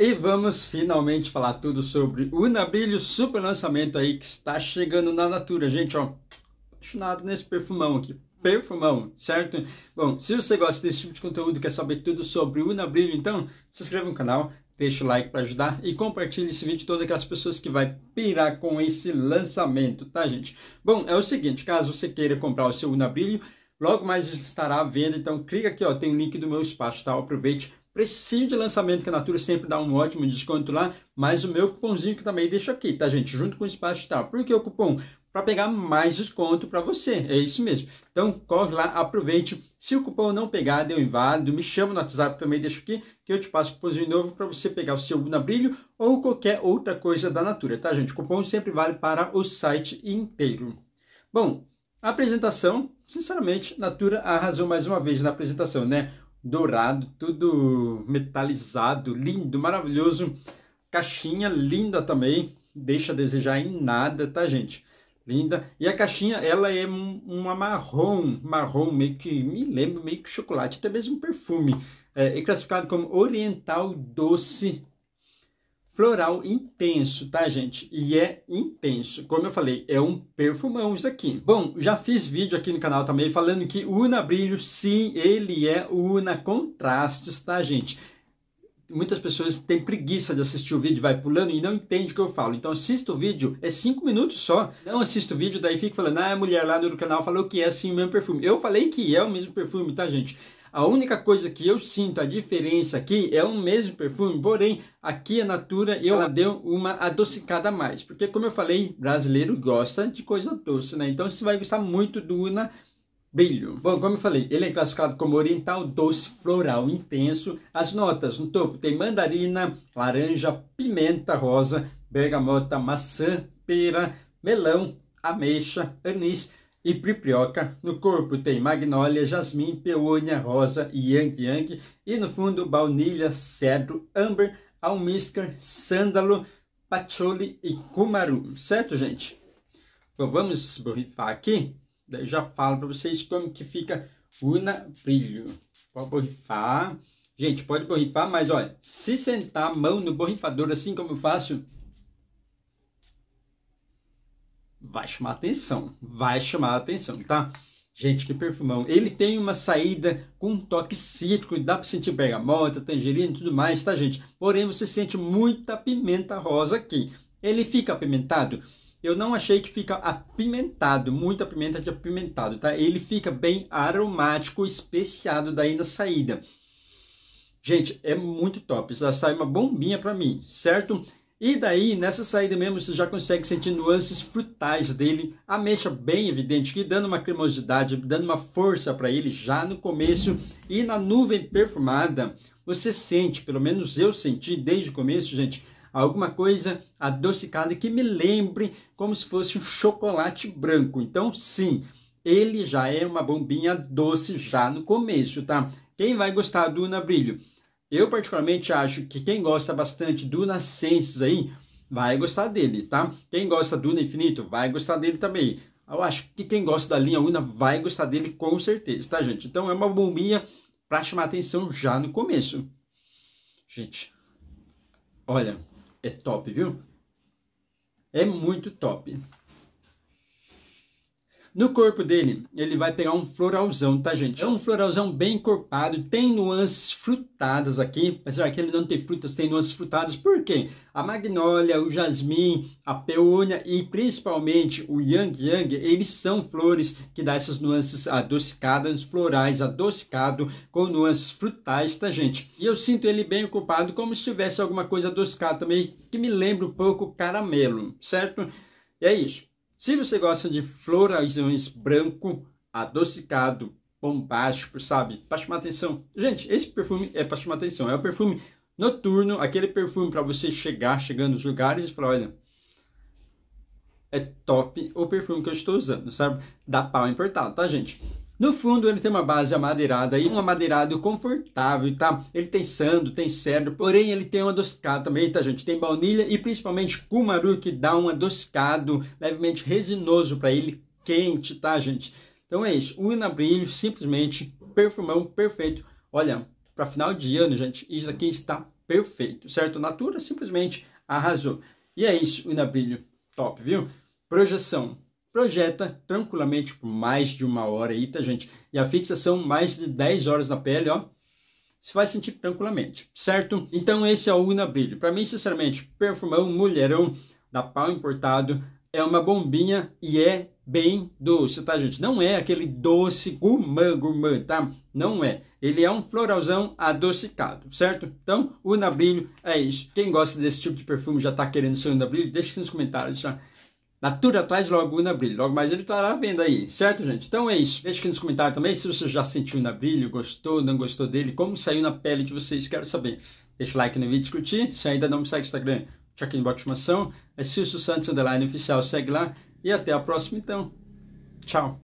E vamos finalmente falar tudo sobre o Nabilho, super lançamento aí que está chegando na Natura. Gente, ó, apaixonado nesse perfumão aqui. Perfumão, certo? Bom, se você gosta desse tipo de conteúdo, quer saber tudo sobre o Unabrilho, então se inscreva no canal, deixa o like para ajudar e compartilhe esse vídeo com todas aquelas pessoas que vai pirar com esse lançamento, tá, gente? Bom, é o seguinte, caso você queira comprar o seu Unabrilho, logo mais estará à venda, então clica aqui, ó, tem o link do meu espaço, tá? Aproveite precinho de lançamento que a Natura sempre dá um ótimo desconto lá, mas o meu cupomzinho que também deixo aqui, tá gente? Junto com o espaço tal. Por que o cupom? Para pegar mais desconto para você, é isso mesmo. Então corre lá, aproveite. Se o cupom não pegar, deu inválido, me chama no WhatsApp também, deixa aqui, que eu te passo o cupomzinho novo para você pegar o seu na brilho ou qualquer outra coisa da Natura, tá gente? O cupom sempre vale para o site inteiro. Bom, a apresentação, sinceramente, Natura arrasou mais uma vez na apresentação, né? dourado, tudo metalizado, lindo, maravilhoso. Caixinha linda também, deixa a desejar em nada, tá, gente? Linda. E a caixinha, ela é uma marrom, marrom, meio que me lembro, meio que chocolate, até mesmo perfume. É, é classificado como oriental doce floral intenso, tá, gente? E é intenso. Como eu falei, é um perfumão isso aqui. Bom, já fiz vídeo aqui no canal também falando que Una Brilho, sim, ele é Una Contrastes, tá, gente? muitas pessoas têm preguiça de assistir o vídeo, vai pulando e não entende o que eu falo. Então assista o vídeo, é cinco minutos só. Não assista o vídeo, daí fica falando, ah, a mulher lá no canal falou que é assim o mesmo perfume. Eu falei que é o mesmo perfume, tá, gente? A única coisa que eu sinto a diferença aqui é o mesmo perfume, porém aqui a Natura eu ela deu uma adocicada a mais, porque como eu falei, brasileiro gosta de coisa doce, né? Então você vai gostar muito do Una brilho. Bom, como eu falei, ele é classificado como oriental, doce, floral, intenso. As notas no topo tem mandarina, laranja, pimenta rosa, bergamota, maçã, pera, melão, ameixa, anis e Priprioca. No corpo tem magnólia, jasmim, peônia, rosa, e yang-yang. E no fundo, baunilha, cedro, amber, almíscar, sândalo, patchouli e kumaru. Certo, gente? Bom, então, vamos borrifar aqui. Daí já falo para vocês como que fica o navio. Pode borrifar. Gente, pode borrifar, mas olha, se sentar a mão no borrifador, assim como eu faço, vai chamar atenção, vai chamar atenção, tá? Gente, que perfumão. Ele tem uma saída com um toque cítrico, dá para sentir bergamota, tangerina e tudo mais, tá, gente? Porém, você sente muita pimenta rosa aqui. Ele fica apimentado? Eu não achei que fica apimentado, muita pimenta de apimentado, tá? Ele fica bem aromático, especiado daí na saída. Gente, é muito top. Já sai uma bombinha para mim, certo? E daí, nessa saída mesmo, você já consegue sentir nuances frutais dele, ameixa bem evidente, que dando uma cremosidade, dando uma força para ele já no começo. E na nuvem perfumada, você sente, pelo menos eu senti desde o começo, gente, alguma coisa adocicada que me lembre como se fosse um chocolate branco. Então, sim, ele já é uma bombinha doce já no começo, tá? Quem vai gostar do Una Brilho? Eu particularmente acho que quem gosta bastante do Nascenses aí vai gostar dele, tá? Quem gosta do Una Infinito vai gostar dele também. Eu acho que quem gosta da linha Una vai gostar dele com certeza, tá, gente? Então é uma bombinha para chamar atenção já no começo. Gente, olha, é top, viu? É muito top. No corpo dele, ele vai pegar um floralzão, tá, gente? É um floralzão bem encorpado, tem nuances frutadas aqui. Apesar que ele não tem frutas, tem nuances frutadas. Por quê? A magnólia, o jasmim, a peônia e principalmente o yang yang, eles são flores que dão essas nuances adocicadas, florais adocicado, com nuances frutais, tá, gente? E eu sinto ele bem encorpado, como se tivesse alguma coisa adocicada também, que me lembra um pouco caramelo, certo? E é isso. Se você gosta de floralzões branco, adocicado, bombástico, sabe? Para chamar atenção. Gente, esse perfume é para chamar atenção. É o perfume noturno, aquele perfume para você chegar, chegando nos lugares e falar, olha, é top o perfume que eu estou usando, sabe? Da pau importado, tá, gente? No fundo, ele tem uma base amadeirada e um amadeirado confortável, tá? Ele tem sando, tem cedro, porém ele tem um adocicado também, tá, gente? Tem baunilha e principalmente cumaru, que dá um adocicado levemente resinoso para ele, quente, tá, gente? Então é isso, o Inabrilho, simplesmente perfumão perfeito. Olha, para final de ano, gente, isso aqui está perfeito, certo? Natura simplesmente arrasou. E é isso, Inabrilho, top, viu? Projeção, projeta tranquilamente por mais de uma hora aí, tá, gente? E a fixação mais de 10 horas na pele, ó. Você vai sentir tranquilamente, certo? Então esse é o Una Brilho. Para mim, sinceramente, perfumão mulherão da Pau Importado é uma bombinha e é bem doce, tá, gente? Não é aquele doce gourmand, gourmand, tá? Não é. Ele é um floralzão adocicado, certo? Então, o Unabrilho é isso. Quem gosta desse tipo de perfume já tá querendo seu Unabrilho? Deixa aqui nos comentários, tá? Natura traz logo o na brilho. Logo mais ele estará vendo aí, certo, gente? Então é isso. Deixa aqui nos comentários também se você já sentiu na brilho, gostou, não gostou dele, como saiu na pele de vocês, quero saber. Deixa o like no vídeo discutir. Se ainda não me segue no Instagram, check in box mação. É Silvio Santos Underline Oficial, segue lá. E até a próxima então. Tchau.